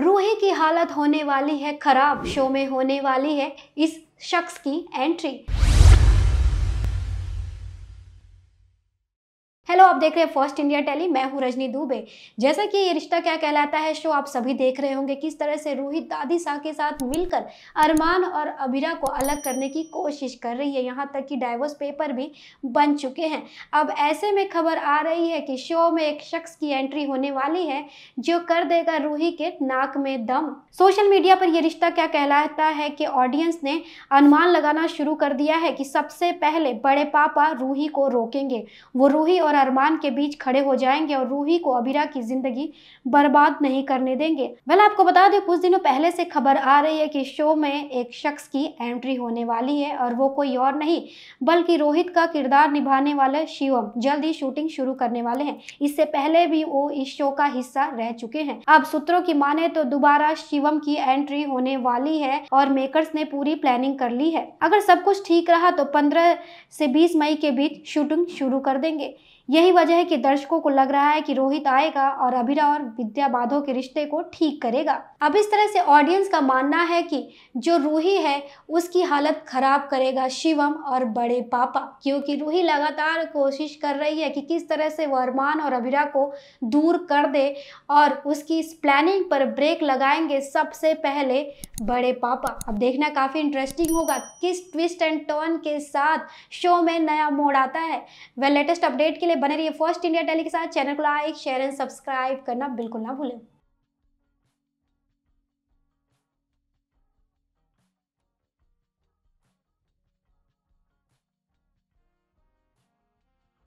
रूही की हालत होने वाली है खराब शो में होने वाली है इस शख्स की एंट्री हेलो आप देख रहे हैं फर्स्ट इंडिया टेली मैं हूं रजनी दुबे जैसा कि ये रिश्ता क्या कहलाता है शो आप सभी देख रहे होंगे किस तरह से रूहित दादी शाह के साथ मिलकर अरमान और अभिरा को अलग करने की कोशिश कर रही है यहां तक कि डाइवोर्स पेपर भी बन चुके हैं अब ऐसे में खबर आ रही है कि शो में एक शख्स की एंट्री होने वाली है जो कर देगा रूही के नाक में दम सोशल मीडिया पर यह रिश्ता क्या कहलाता है कि ऑडियंस ने अनुमान लगाना शुरू कर दिया है कि सबसे पहले बड़े पापा रूही को रोकेंगे वो रूही और अरमान के बीच खड़े हो जाएंगे और रूही को अबीरा की जिंदगी बर्बाद नहीं करने देंगे वेल आपको बता दें कुछ दिनों पहले से खबर आ रही है कि शो में एक शख्स की एंट्री होने वाली है और वो कोई और नहीं बल्कि रोहित का किरदार निभाने वाले शिवम जल्द ही शूटिंग शुरू करने वाले हैं इससे पहले भी वो इस शो का हिस्सा रह चुके हैं अब सूत्रों की माने तो दोबारा शिवम की एंट्री होने वाली है और मेकर्स ने पूरी प्लानिंग कर ली है अगर सब कुछ ठीक रहा तो पंद्रह से बीस मई के बीच शूटिंग शुरू कर देंगे यह यही वजह है कि दर्शकों को लग रहा है कि रोहित आएगा और अभिरा और विद्या बाधो के रिश्ते को ठीक करेगा अब इस तरह से ऑडियंस का मानना है कि जो रूही है उसकी हालत खराब करेगा शिवम और बड़े पापा क्योंकि रूही लगातार कोशिश कर रही है कि किस तरह से वो अरमान और अभिरा को दूर कर दे और उसकी इस प्लानिंग पर ब्रेक लगाएंगे सबसे पहले बड़े पापा अब देखना काफ़ी इंटरेस्टिंग होगा किस ट्विस्ट एंड टर्न के साथ शो में नया मोड़ आता है वह लेटेस्ट अपडेट के लिए बने बने रहिए फर्स्ट इंडिया टेली के साथ चैनल को लाइक शेयर एंड सब्सक्राइब करना बिल्कुल ना भूलें